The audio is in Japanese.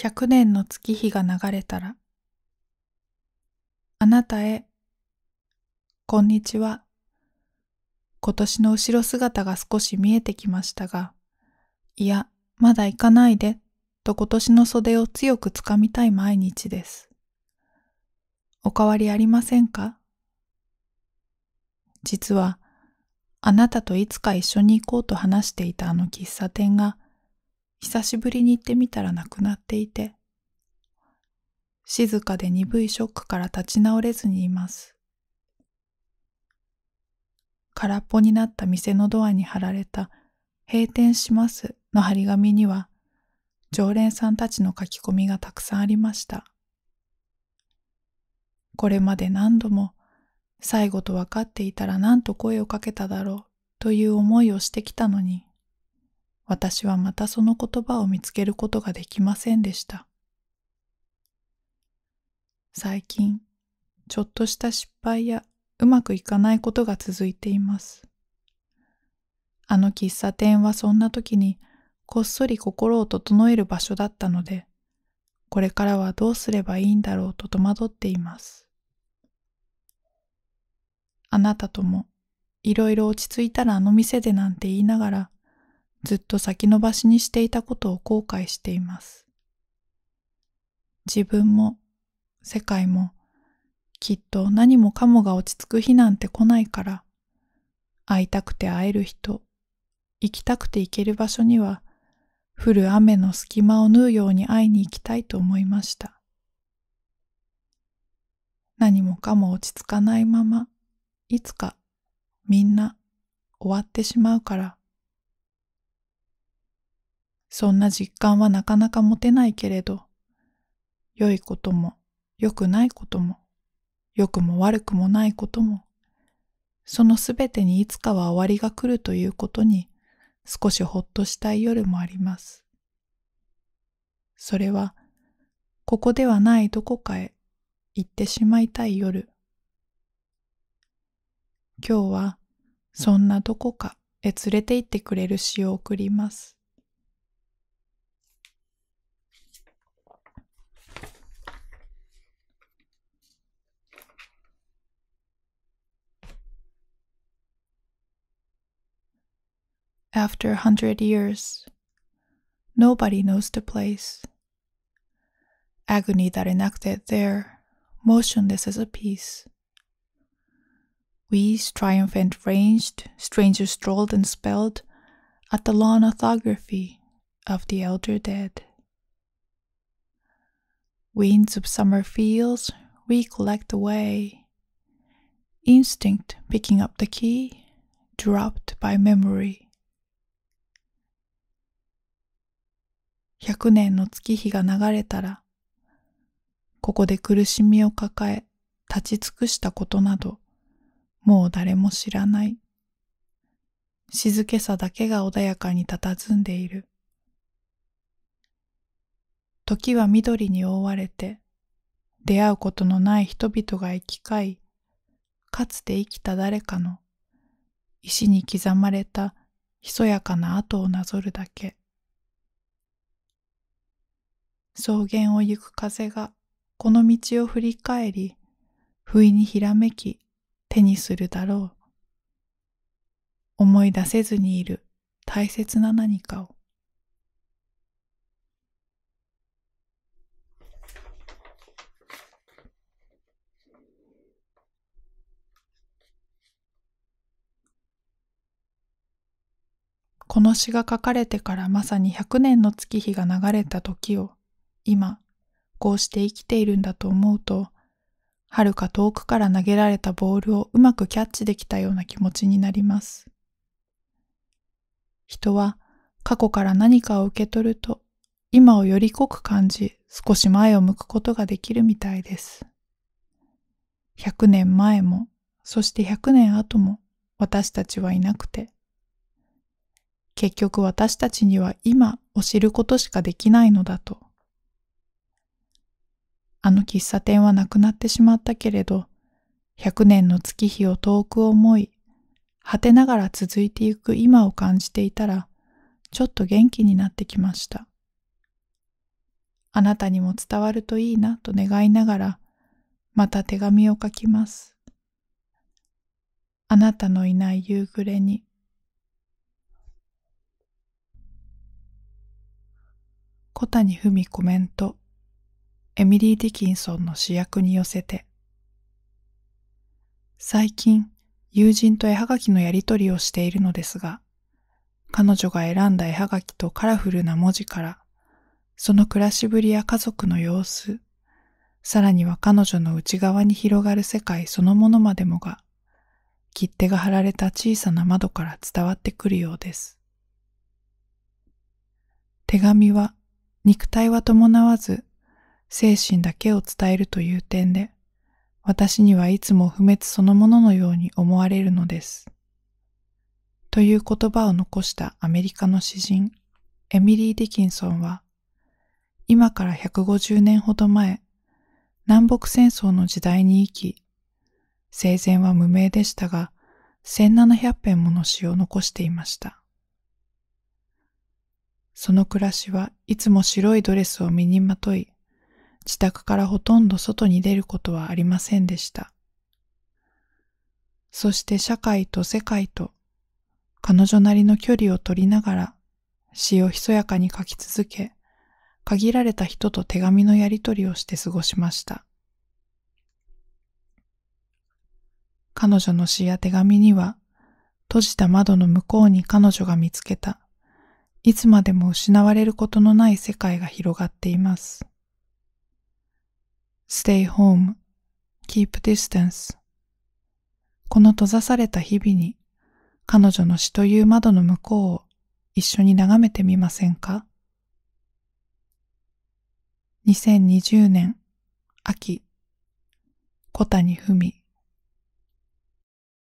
100年の月日が流れたら、あなたへ、こんにちは。今年の後ろ姿が少し見えてきましたが、いや、まだ行かないで、と今年の袖を強くつかみたい毎日です。お変わりありませんか実は、あなたといつか一緒に行こうと話していたあの喫茶店が、久しぶりに行ってみたらなくなっていて静かで鈍いショックから立ち直れずにいます空っぽになった店のドアに貼られた「閉店します」の張り紙には常連さんたちの書き込みがたくさんありましたこれまで何度も最後と分かっていたら何と声をかけただろうという思いをしてきたのに私はまたその言葉を見つけることができませんでした。最近、ちょっとした失敗やうまくいかないことが続いています。あの喫茶店はそんな時にこっそり心を整える場所だったので、これからはどうすればいいんだろうと戸惑っています。あなたともいろいろ落ち着いたらあの店でなんて言いながらずっと先延ばしにしていたことを後悔しています。自分も世界もきっと何もかもが落ち着く日なんて来ないから会いたくて会える人行きたくて行ける場所には降る雨の隙間を縫うように会いに行きたいと思いました何もかも落ち着かないままいつかみんな終わってしまうからそんな実感はなかなか持てないけれど、良いことも良くないことも、良くも悪くもないことも、そのすべてにいつかは終わりが来るということに少しほっとしたい夜もあります。それは、ここではないどこかへ行ってしまいたい夜。今日は、そんなどこかへ連れて行ってくれる詩を送ります。after a hundred years. Nobody knows the place. Agony that enacted there, motionless as a piece. We, triumphant ranged, strangers strolled and spelled at the lawn orthography of the elder dead. Winds of summer fields recollect the way, instinct picking up the key, dropped by memory. 100年の月日が流れたら、ここで苦しみを抱え、立ち尽くしたことなど、もう誰も知らない。静けさだけが穏やかに佇んでいる。時は緑に覆われて、出会うことのない人々が行き交い、かつて生きた誰かの、石に刻まれたひそやかな跡をなぞるだけ。草原を行く風がこの道を振り返り不意にひらめき手にするだろう思い出せずにいる大切な何かをこの詩が書かれてからまさに100年の月日が流れた時を今、こうして生きているんだと思うと、はるか遠くから投げられたボールをうまくキャッチできたような気持ちになります。人は過去から何かを受け取ると、今をより濃く感じ、少し前を向くことができるみたいです。100年前も、そして100年後も、私たちはいなくて、結局私たちには今を知ることしかできないのだと。あの喫茶店はなくなってしまったけれど、百年の月日を遠く思い、果てながら続いていく今を感じていたら、ちょっと元気になってきました。あなたにも伝わるといいなと願いながら、また手紙を書きます。あなたのいない夕暮れに。小谷文コメントエミリー・ディキンソンの主役に寄せて最近友人と絵はがきのやりとりをしているのですが彼女が選んだ絵はがきとカラフルな文字からその暮らしぶりや家族の様子さらには彼女の内側に広がる世界そのものまでもが切手が貼られた小さな窓から伝わってくるようです手紙は肉体は伴わず精神だけを伝えるという点で、私にはいつも不滅そのもののように思われるのです。という言葉を残したアメリカの詩人、エミリー・ディキンソンは、今から150年ほど前、南北戦争の時代に生き、生前は無名でしたが、1700編もの詩を残していました。その暮らしはいつも白いドレスを身にまとい、自宅からほとんど外に出ることはありませんでした。そして社会と世界と彼女なりの距離を取りながら詩をひそやかに書き続け、限られた人と手紙のやり取りをして過ごしました。彼女の詩や手紙には、閉じた窓の向こうに彼女が見つけた、いつまでも失われることのない世界が広がっています。stay home, keep distance この閉ざされた日々に彼女の死という窓の向こうを一緒に眺めてみませんか2020年秋小谷文